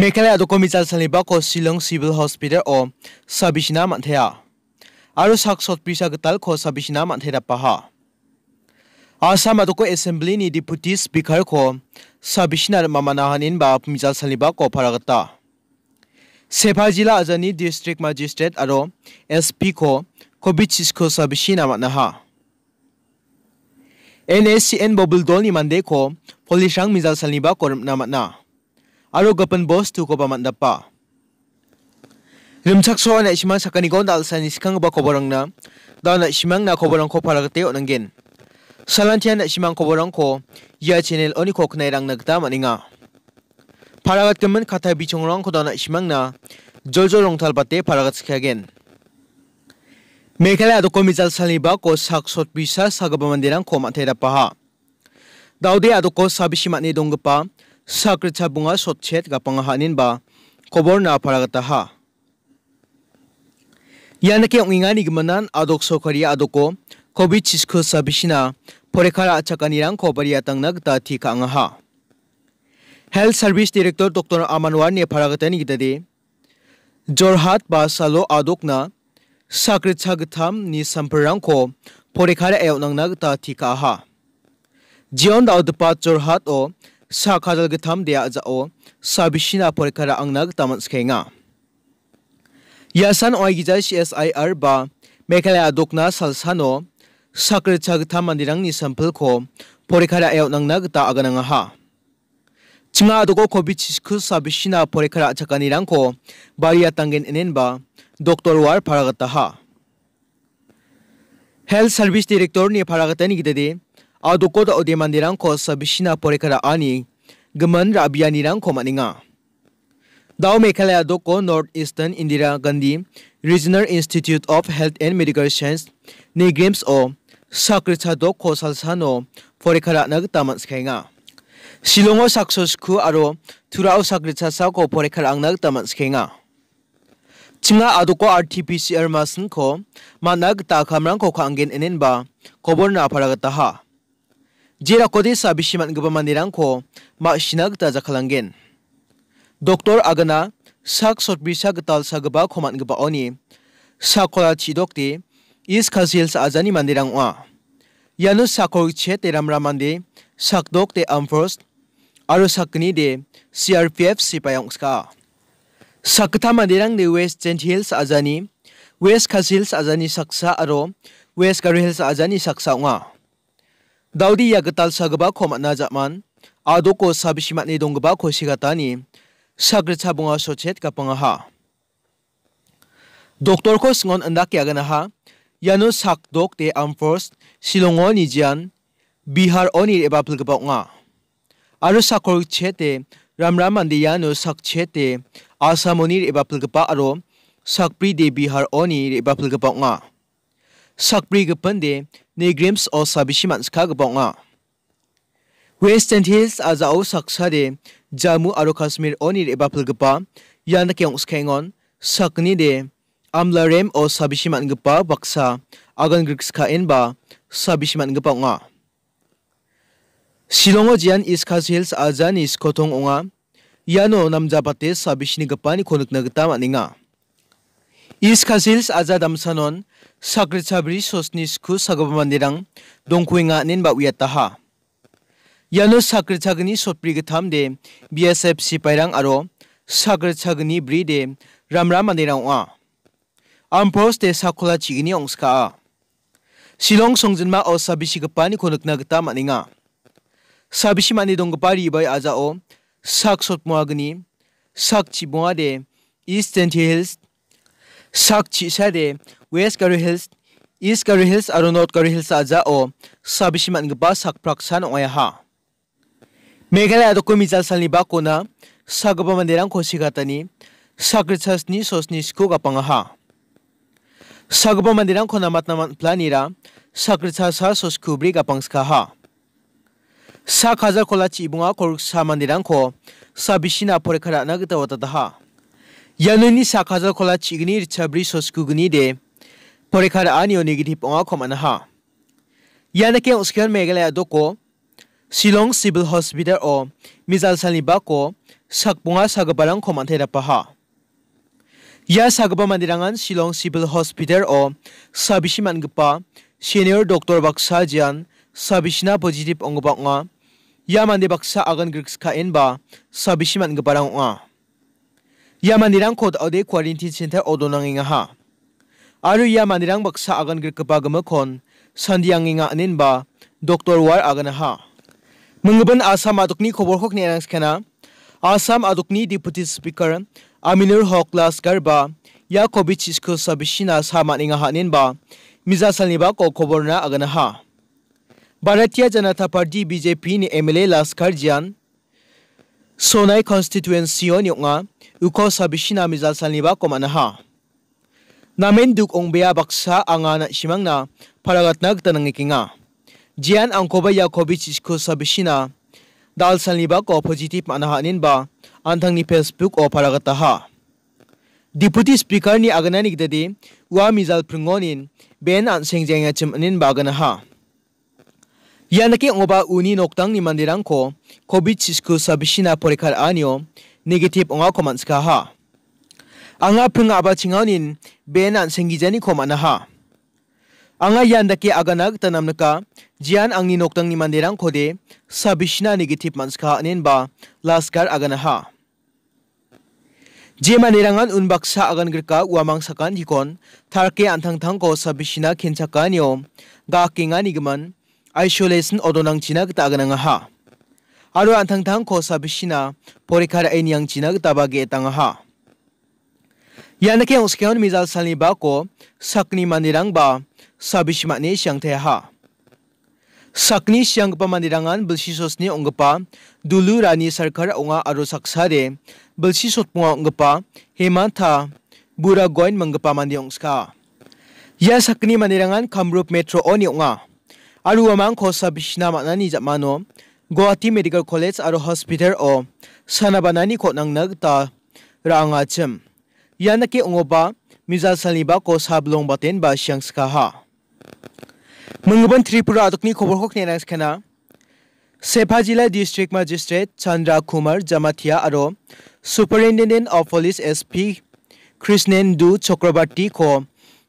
मेघालय अदोकमिजाल को Shillong civil hospital ओ सबिशना माथेया आरो साक सतपिसा गताल खो सबिशना मानथेरा पाहा आसाम को एसेंबली नि डिप्यूटी स्पीकर खो सबिशना मामानाहानिन बा मिजाल सलीबा को फरागता सेफा जिला अजनी डिस्ट्रिक्ट मजिस्ट्रेट आरो एसपी खो कोविड सिसखो सबिशना माथनाहा एनएससीएन बबुल दल नि को खो पोलिसांग मिजाल सलीबा कोरमना माथना aro gapan b o s tu ko pamat dapa. r i m s a k so a na s i m a n sakani gon dal sani sikang ba koborang na daw na s i m a n na koborang ko p a r a g a t e o n a n g g e n Salantian na s i m a n koborang ko ya c h a n e l oni ko k n a i rang nagta maninga. Paragat kaman k a t a bichong r a n g ko daw na s i m a n na joljo rong t a l b a t e paragat s i k a g e n Mekala adoko mizal saliba ko saksot bisa sagabamandirang ko m a n t e dapaha. d a u d i adoko sabisimat h ni donggapa सक्रिय बुआ सत्सेद गपा हाँ खबर ना फरगता हा यानके उमान आदक सौखरी आदको Covid Cisco थी खांग हा service director doctor अमानवार ने फरगतनी जोरहाट बालो आदोकना सक्रिय गथाम सम्फरंग परेखा एवनंगना थी खा हा जीवन दौदपा जोरहाट ओ sakazal gitam dia zao sabishina porikara angnag tamanskenga yasan oigiza csir ba mekala adokna salsano sakri chagitam mandirang ni sample ko porikara ayo nangnag ta agananga ha chinga adoko kobichisku sabishina porikara chakani rangko bariya tangen enen ba doctor war paragata ha health service director ne paragata ni adoko da odeman nirang ko sabishina porekara ani gemen rabia nirang ko दाव मेघालय डोको North Eastern Indira Gandhi regional institute of health and medical science NEIGRIHMS ओ साकृसा दो खोसालसा no फरेखारा नग तामस खेंगा शिलोंगो साक्सोसखु आरो थुराव साकृसा सा को फरेखारा नग तामस खेंगा चिंगा आदुको आरटीपीसीआर मासन को मानग ताखामरां को खांगेन एनेनबा खबर ना फरागता हा jera kodi sabishiman gobamanirangko ma shinagta jakhalangen. Doktor agana sak sak tal getal sagaba koman geba oni sakola chidokti is khazil sa ajani mandirang wa. Yanu sakor che teram ramande sakdok te amforst aru sakni de CRPF sipayong ska. Sakta mandirang de West Gent Hills azani West Khazil azani saksa aro West Garhills azani saksa wa. Daudi ya getal sagaba komat na zaman, adoko ko sabi simat ni gaba ko sigatani, sagre sabunga sochet kapangaha. Doktor ko sengon endak ya ganaha, yano sak dok te amfors silongo ni jian, bihar oni eba pelgebak nga. Aro sakor chete, ramram andi yano sak chete, asamoni eba pelgebak aro, sakpri de bihar oni eba pelgebak nga. াকব্র গান Grimm o াবিস মান সখাগবা gা wেতএ hilল আজা ও সাকসাdে জামু রোখাসমে ওনিরবাফলগবা যাদাকে সখ সাকনিদe আমলারেম o সাবিসমান গবা বাকসা আগানগ্রিক সখা eনবা সাবি মান গিবা না সিলজিান iসখাহiলস আজানি সখথ া ানো নামজাবাতে সাবিসনি গবানি নকনাগামািা Iskazils azadamsanon sakrit sabri sosni sku sagabamandirang dongkuinga nin ba uyataha. Yano sakrit sagni sotpri gitam de BSF sipairang aro sakrit sagni bri de ramra mandirang wa. Ampos de sakola chigini ongska a. Silong songjinma o sabisi gepani konukna gita maninga. Sabisi mani donggepari ibai aja o sak sotmuagni sak chibwa de Hills sak chi sa de West Gary Hills East Gary Hills aro North Gary Hills aja o sabishiman gba sakprak san oyaha Meghalaya do komijal salni ba kona sagaba mandirang khosi ni khosigatani sakritsasni sosni sku ha Sagaba mandirang khona matna matnaman planira sakritsasa soskubri gapangskaha सा खाजा खोला चिबुङा खरुक सा मन्दिरांखौ सा बिसिना फरेखारा ना ha Yanuni sakaza kola chigni ritabri soskugni de porekar ani o negative onga komana ha. Yanake oskan megala adoko Silong Civil Hospital o Mizal salibako ko sakbunga sagabarang dapa paha. Ya sagaba mandirangan Silong Civil Hospital o sabishi mangpa senior doktor baksa jian sabishna positive onga ba nga. Ya mandi baksa agan grikska enba sabishi mangparang nga. Yamanirang kod ode quarantine center odonang inga ha. Aru yamanirang baksa agan girkapa gamakon sandiang inga anin ba Dr. War agan ha. Mengaban Assam adukni khoborkhok ni arang skena Assam adukni deputy speaker Aminur Haq Laskar ba Yakovic isko sabishina saman inga hanin ba मिजा सलनीबा को खबरना अगनहा Bharatiya Janata party BJP ने MLA Laskar जियान sনা় cnstituencি়ni ongা uko saবিsিনা মিzাল সালনিবাকোমানাhা নামেন দuk oংবে়া বাকসা আানা সমাংনা ফaরাগাতনাগতানাgeকেgা জিাn aংkবa yacবiখ saবিsিনা দাল সানiবাকো pজিtিv ানাha নিনবা aনথাংনি ফেসbুk o ফaরাগাততাha deputি সপিকাrনি aগনানিকdaদi উa মিzালpরিgনিn বেন anসেংজেaচম নিনবা গনাha Yanaki ngoba uni noktang ni mandirangko COVID 19 sabishina porekar anio negatif onga koman ka ha. Anga pung aba chinganin benan senggijani komana ha. Anga yandaki tanam naka, jian angni noktang ni mandirangko de sabishina man manska anin ba laskar agana ha. Jema nirangan unbaksa agan gerka uamang sakan hikon tarke antang tangko sabishina ga gakinga nigeman isolation odonang chinak taganang ha aro anthang thang ko sabishina porikhar ainyang chinak tabage tang ha yana ke uskyon mizal salni ba ko sakni manirang ba sabishmani shangthe ha sakni siangpa manirangan bilsisosni ongpa dulu rani sarkar onga aro saksare bilsisotpunga ongpa hemantha bura goin mangpa mandi ongska ya sakni manirangan kamrup metro oni onga আৰু অমাং খোচা বিচনা মাতনানি জামানো Guwahati medical college আৰু hospital অ সানাবানানি খতনাংনাক তা ৰাঙাচিম ইয়ানকে অঙবা মিজাল সালিবা খোচা ব্লং বাতেন বা সিয়াংসকাহা मंगबन त्रिपुरा आदकनी खबर खो नेनासखाना सेफा जिला डिस्ट्रिक्ट मजिस्ट्रेट चंद्रा कुमार जमाथिया और superintendent of police SP Krishnendu Chakraborty को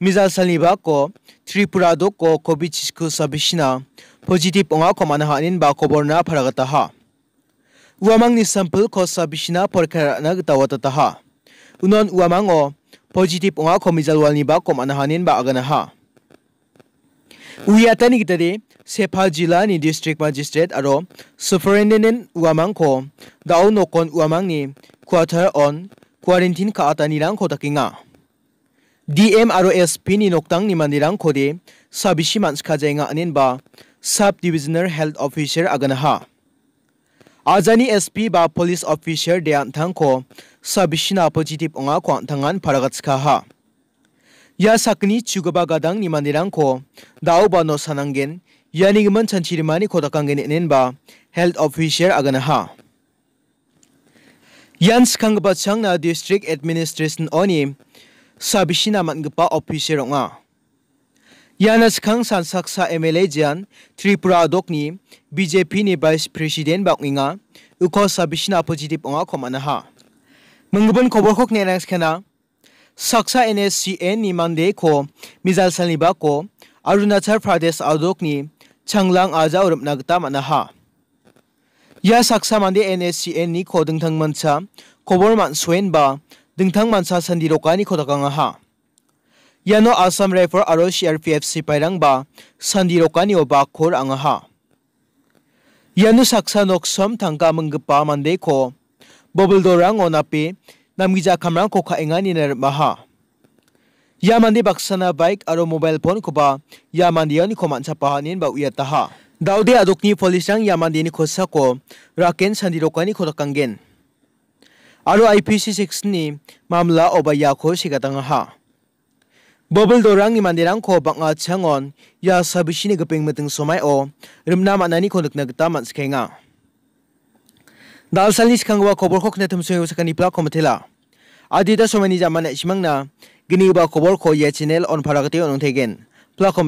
Mizal Saliba ko Tripura do ko Kobichis ko Sabishina positive onga ko manahanin ba koborna paragata ha. Uamang ni sample ko Sabishina porkarana g a t a w a t a t a ha. Unon uamang o positive onga ko Mizal Walni ba ko manahanin ba agana ha. Uyatani g i t a d i Sepa Jila ni District Magistrate aro Superintendent uamang ko dao nokon uamang ni quarter on quarantine ka a t a n i l a n g ko takinga. DM आरो SP नि नोक्तांग नि मानिरां खदे साबिसि मानसखा जायगा अनिनबा सब divisional health officer अगनहा आजानि SP बा पुलिस ऑफिसर दे आंथां को साबिसिना पॉजिटिव ओंगा को आंथांगान फरागत्सखा हा या साकनि चुगबा गादांग नि मानिरां को दाव बा नो सानांगेन यानिगमन छनचिरिमानि खदाकांगेन नेनबा हेल्थ ऑफिसर अगनहा यान सिखांगबा छांगना डिस्ट्रिक्ट एडमिनिस्ट्रेशन ओनि sabisina mangpa office ronga yana skhang sansaksa MLA jan Tripura adokni BJP ni vice president banginga uko sabisina positive onga komana ha मंगबन खबर खक नेनांस खाना साक्सा एनएससीएन नि मानदे को मिजाल सलनिबा को अरुणाचल प्रदेश आदोकनि छांगलां आजा उरमनागता मानाहा या साक्सा मानदे एनएससीएन नि खोदंथां मनसा खबर मानसुएन बा dingthang mansa sandi rokani khodakanga ha yano assam rifle aro crpf sipairang ba sandi rokani oba khor anga ha yano saksa noksom thangka bubble dorang bobeldorang onape namgija khamrang ko khaengani ner maha ia mandi baksana bike aro mobile phone ba yaman mandi ani ko mancha pahanin ba uya taha daudi adukni police rang di mandi ni ko raken sandi rokani khodakanggen Aro IPC 6 ni mamla obaya si sigatang ha. Bubble dorang ni mandirang ko bang achangon ya sabishi ni gaping mateng somai o rimna manani ko nakna gata man skenga. Dal sal ni ko kok na thum soyo sakani pla ko matela. Adita somani jamana na gini ba ko bor ko ya channel on pharagati onong thegen pla ko